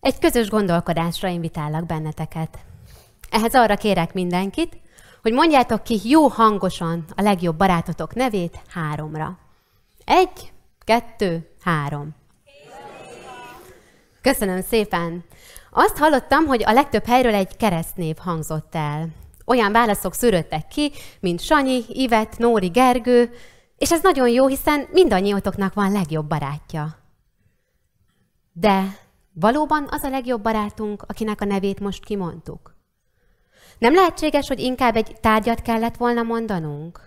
Egy közös gondolkodásra invitálak benneteket. Ehhez arra kérek mindenkit, hogy mondjátok ki jó hangosan a legjobb barátotok nevét háromra. Egy, kettő, három. Köszönöm szépen! Azt hallottam, hogy a legtöbb helyről egy keresztnév hangzott el. Olyan válaszok szűrődtek ki, mint Sanyi, Ivet, Nóri, Gergő, és ez nagyon jó, hiszen mindannyiótoknak van legjobb barátja. De Valóban az a legjobb barátunk, akinek a nevét most kimondtuk? Nem lehetséges, hogy inkább egy tárgyat kellett volna mondanunk?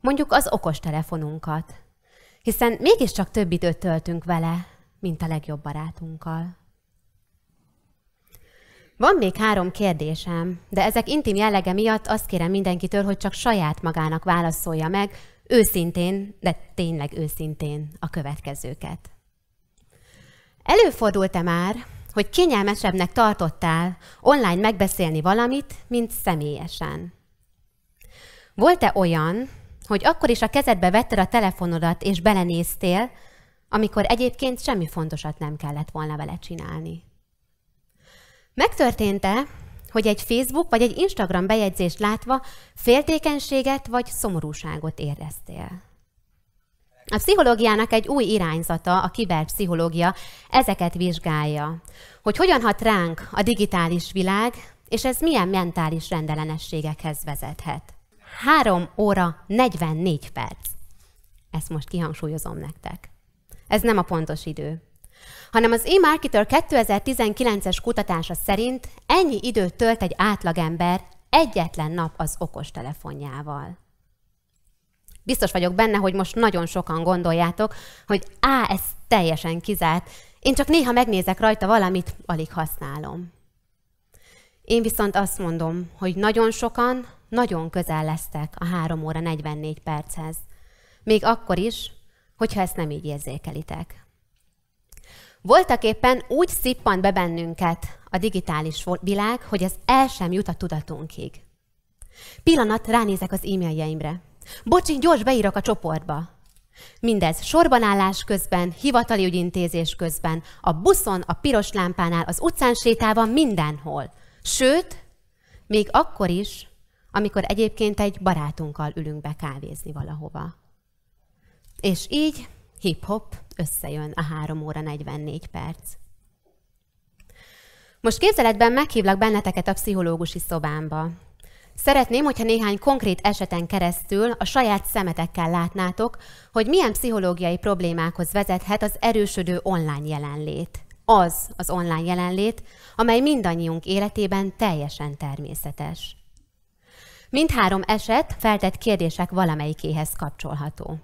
Mondjuk az okos telefonunkat, hiszen mégiscsak több időt töltünk vele, mint a legjobb barátunkkal. Van még három kérdésem, de ezek intim jellege miatt azt kérem mindenkitől, hogy csak saját magának válaszolja meg, őszintén, de tényleg őszintén a következőket. Előfordult-e már, hogy kényelmesebbnek tartottál online megbeszélni valamit, mint személyesen? Volt-e olyan, hogy akkor is a kezedbe vetted a telefonodat és belenéztél, amikor egyébként semmi fontosat nem kellett volna vele csinálni? Megtörtént-e, hogy egy Facebook vagy egy Instagram bejegyzést látva féltékenységet vagy szomorúságot éreztél? A pszichológiának egy új irányzata, a kiberpszichológia, ezeket vizsgálja. Hogy hogyan hat ránk a digitális világ, és ez milyen mentális rendellenességekhez vezethet. 3 óra 44 perc. Ezt most kihangsúlyozom nektek. Ez nem a pontos idő, hanem az eMarketer 2019-es kutatása szerint ennyi időt tölt egy átlagember egyetlen nap az okostelefonjával biztos vagyok benne, hogy most nagyon sokan gondoljátok, hogy á, ez teljesen kizárt, én csak néha megnézek rajta valamit, alig használom. Én viszont azt mondom, hogy nagyon sokan nagyon közel lesztek a 3 óra 44 perchez. Még akkor is, hogyha ezt nem így érzékelitek. Voltak éppen úgy szippant be bennünket a digitális világ, hogy ez el sem jut a tudatunkig. Pillanat, ránézek az e-mailjeimre. Bocsi, gyors beírok a csoportba. Mindez sorbanállás közben, hivatali ügyintézés közben, a buszon, a piros lámpánál, az utcán sétálva mindenhol. Sőt, még akkor is, amikor egyébként egy barátunkkal ülünk be kávézni valahova. És így hip-hop összejön a 3 óra 44 perc. Most képzeletben meghívlak benneteket a pszichológusi szobámba. Szeretném, hogyha néhány konkrét eseten keresztül a saját szemetekkel látnátok, hogy milyen pszichológiai problémákhoz vezethet az erősödő online jelenlét. Az az online jelenlét, amely mindannyiunk életében teljesen természetes. Mindhárom eset feltett kérdések valamelyikéhez kapcsolható.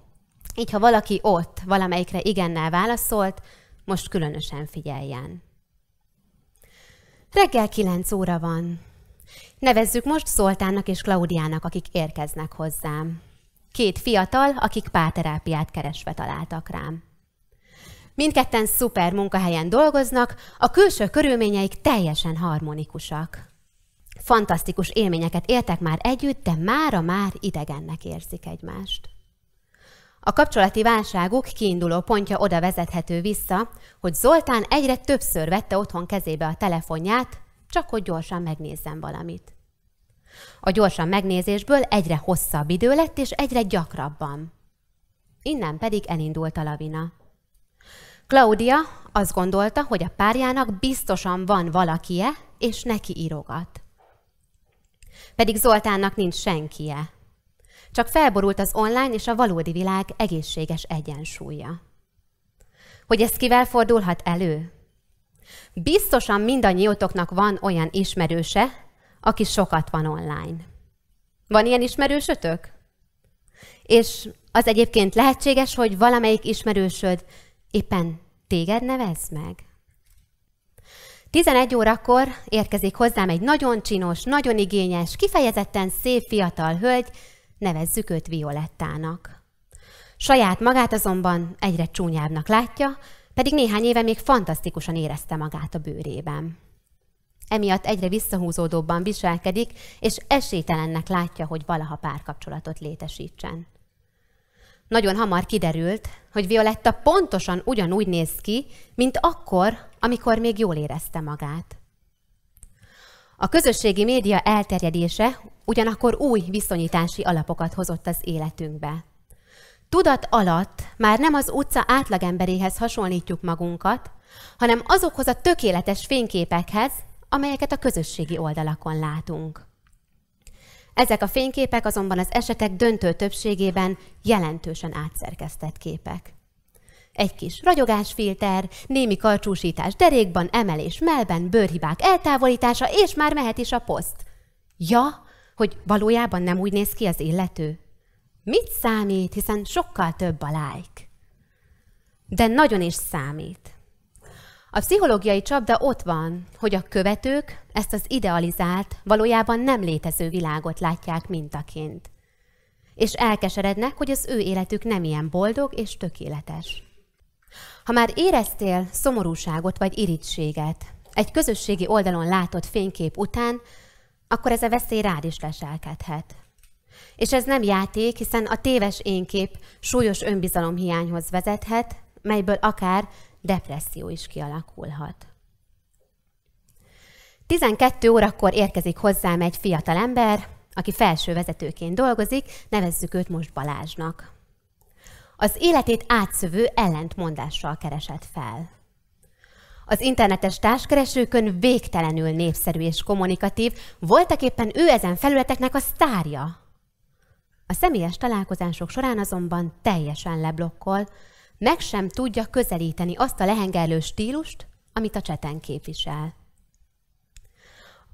Így, ha valaki ott valamelyikre igennel válaszolt, most különösen figyeljen. Reggel 9 óra van, Nevezzük most Zoltánnak és Klaudiának, akik érkeznek hozzám. Két fiatal, akik párterápiát keresve találtak rám. Mindketten szuper munkahelyen dolgoznak, a külső körülményeik teljesen harmonikusak. Fantasztikus élményeket éltek már együtt, de mára már idegennek érzik egymást. A kapcsolati válságuk kiinduló pontja oda vezethető vissza, hogy Zoltán egyre többször vette otthon kezébe a telefonját, csak hogy gyorsan megnézzem valamit. A gyorsan megnézésből egyre hosszabb idő lett, és egyre gyakrabban. Innen pedig elindult a lavina. Claudia azt gondolta, hogy a párjának biztosan van valakie, és neki írogat. Pedig Zoltánnak nincs senkie. Csak felborult az online és a valódi világ egészséges egyensúlya. Hogy ez kivel fordulhat elő? Biztosan mindannyiótoknak van olyan ismerőse, aki sokat van online. Van ilyen ismerősötök? És az egyébként lehetséges, hogy valamelyik ismerősöd éppen téged nevez meg? 11 órakor érkezik hozzám egy nagyon csinos, nagyon igényes, kifejezetten szép fiatal hölgy, nevezzük őt Violettának. Saját magát azonban egyre csúnyábbnak látja, pedig néhány éve még fantasztikusan érezte magát a bőrében. Emiatt egyre visszahúzódóbban viselkedik, és esélytelennek látja, hogy valaha párkapcsolatot létesítsen. Nagyon hamar kiderült, hogy Violetta pontosan ugyanúgy néz ki, mint akkor, amikor még jól érezte magát. A közösségi média elterjedése ugyanakkor új viszonyítási alapokat hozott az életünkbe. Tudat alatt már nem az utca átlagemberéhez hasonlítjuk magunkat, hanem azokhoz a tökéletes fényképekhez, amelyeket a közösségi oldalakon látunk. Ezek a fényképek azonban az esetek döntő többségében jelentősen átszerkesztett képek. Egy kis ragyogásfilter, némi karcsúsítás derékban, emelés melben, bőrhibák eltávolítása, és már mehet is a poszt. Ja, hogy valójában nem úgy néz ki az illető? Mit számít, hiszen sokkal több a like. De nagyon is számít. A pszichológiai csapda ott van, hogy a követők ezt az idealizált, valójában nem létező világot látják mintaként. És elkeserednek, hogy az ő életük nem ilyen boldog és tökéletes. Ha már éreztél szomorúságot vagy irítséget egy közösségi oldalon látott fénykép után, akkor ez a veszély rád is leselkedhet. És ez nem játék, hiszen a téves énkép súlyos önbizalomhiányhoz vezethet, melyből akár depresszió is kialakulhat. 12 órakor érkezik hozzám egy fiatal ember, aki felső vezetőként dolgozik, nevezzük őt most Balázsnak. Az életét átszövő ellentmondással keresett fel. Az internetes társkeresőkön végtelenül népszerű és kommunikatív, voltak éppen ő ezen felületeknek a sztárja. A személyes találkozások során azonban teljesen leblokkol, meg sem tudja közelíteni azt a lehengerlő stílust, amit a cseten képvisel.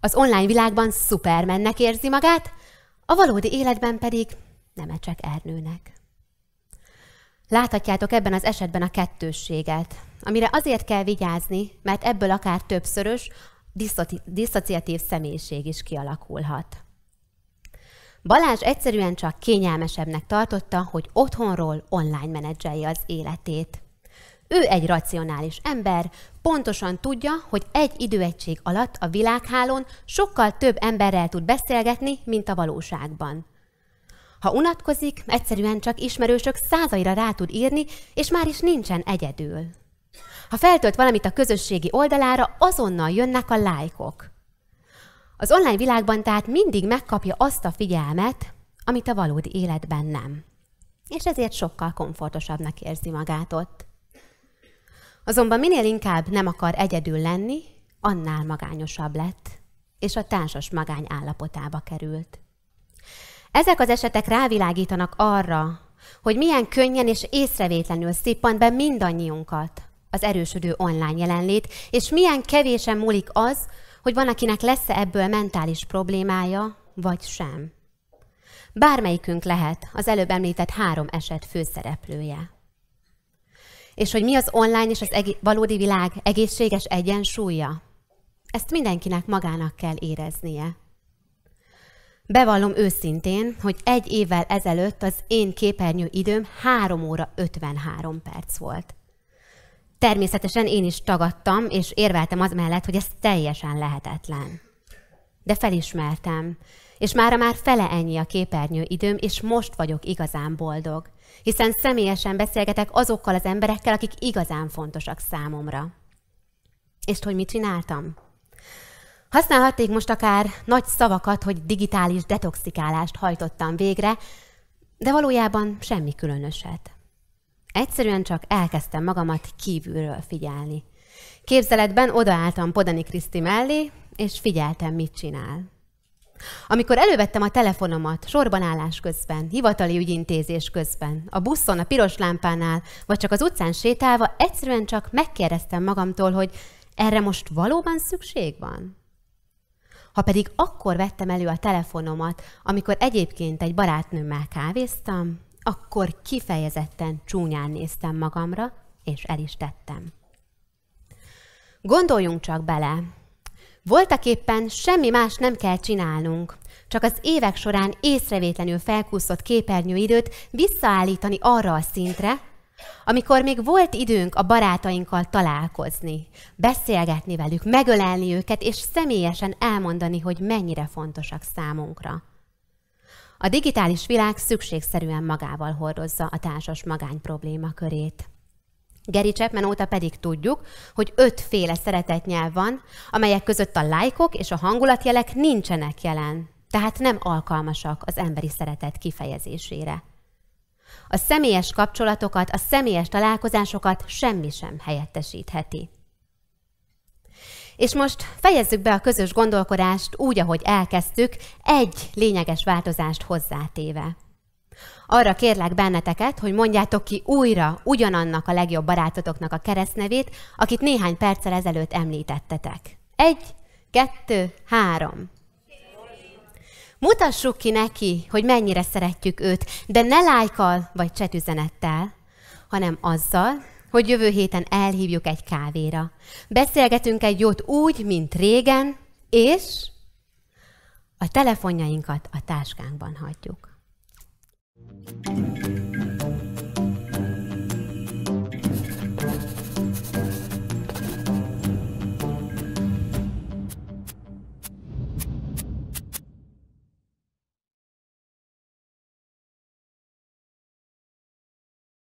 Az online világban szupermennek érzi magát, a valódi életben pedig nem ecsek Ernőnek. Láthatjátok ebben az esetben a kettősséget, amire azért kell vigyázni, mert ebből akár többszörös, diszoci- diszociatív személyiség is kialakulhat. Balázs egyszerűen csak kényelmesebbnek tartotta, hogy otthonról online menedzselje az életét. Ő egy racionális ember, pontosan tudja, hogy egy időegység alatt a világhálón sokkal több emberrel tud beszélgetni, mint a valóságban. Ha unatkozik, egyszerűen csak ismerősök százaira rá tud írni, és már is nincsen egyedül. Ha feltölt valamit a közösségi oldalára, azonnal jönnek a lájkok. Az online világban tehát mindig megkapja azt a figyelmet, amit a valódi életben nem. És ezért sokkal komfortosabbnak érzi magát ott. Azonban minél inkább nem akar egyedül lenni, annál magányosabb lett, és a társas magány állapotába került. Ezek az esetek rávilágítanak arra, hogy milyen könnyen és észrevétlenül szippant be mindannyiunkat az erősödő online jelenlét, és milyen kevésen múlik az, hogy van, akinek lesz-e ebből mentális problémája, vagy sem. Bármelyikünk lehet az előbb említett három eset főszereplője. És hogy mi az online és az egé- valódi világ egészséges egyensúlya? Ezt mindenkinek magának kell éreznie. Bevallom őszintén, hogy egy évvel ezelőtt az én képernyő időm 3 óra 53 perc volt. Természetesen én is tagadtam, és érveltem az mellett, hogy ez teljesen lehetetlen. De felismertem, és mára már fele ennyi a képernyő időm, és most vagyok igazán boldog, hiszen személyesen beszélgetek azokkal az emberekkel, akik igazán fontosak számomra. És hogy mit csináltam? Használhatnék most akár nagy szavakat, hogy digitális detoxikálást hajtottam végre, de valójában semmi különöset. Egyszerűen csak elkezdtem magamat kívülről figyelni. Képzeletben odaálltam Podani Kriszti mellé, és figyeltem, mit csinál. Amikor elővettem a telefonomat sorbanállás közben, hivatali ügyintézés közben, a buszon, a piros lámpánál, vagy csak az utcán sétálva, egyszerűen csak megkérdeztem magamtól, hogy erre most valóban szükség van? Ha pedig akkor vettem elő a telefonomat, amikor egyébként egy barátnőmmel kávéztam, akkor kifejezetten csúnyán néztem magamra, és el is tettem. Gondoljunk csak bele. Voltak éppen semmi más nem kell csinálnunk, csak az évek során észrevétlenül felkúszott képernyőidőt visszaállítani arra a szintre, amikor még volt időnk a barátainkkal találkozni, beszélgetni velük, megölelni őket, és személyesen elmondani, hogy mennyire fontosak számunkra. A digitális világ szükségszerűen magával hordozza a társas magány problémakörét. Geri Chapman óta pedig tudjuk, hogy ötféle szeretetnyelv van, amelyek között a lájkok és a hangulatjelek nincsenek jelen, tehát nem alkalmasak az emberi szeretet kifejezésére. A személyes kapcsolatokat, a személyes találkozásokat semmi sem helyettesítheti. És most fejezzük be a közös gondolkodást úgy, ahogy elkezdtük, egy lényeges változást hozzátéve. Arra kérlek benneteket, hogy mondjátok ki újra ugyanannak a legjobb barátotoknak a keresztnevét, akit néhány perccel ezelőtt említettetek. Egy, kettő, három. Mutassuk ki neki, hogy mennyire szeretjük őt, de ne lájkal vagy csetüzenettel, hanem azzal, hogy jövő héten elhívjuk egy kávéra. Beszélgetünk egy jót úgy, mint régen, és a telefonjainkat a táskánkban hagyjuk. Mm-hmm.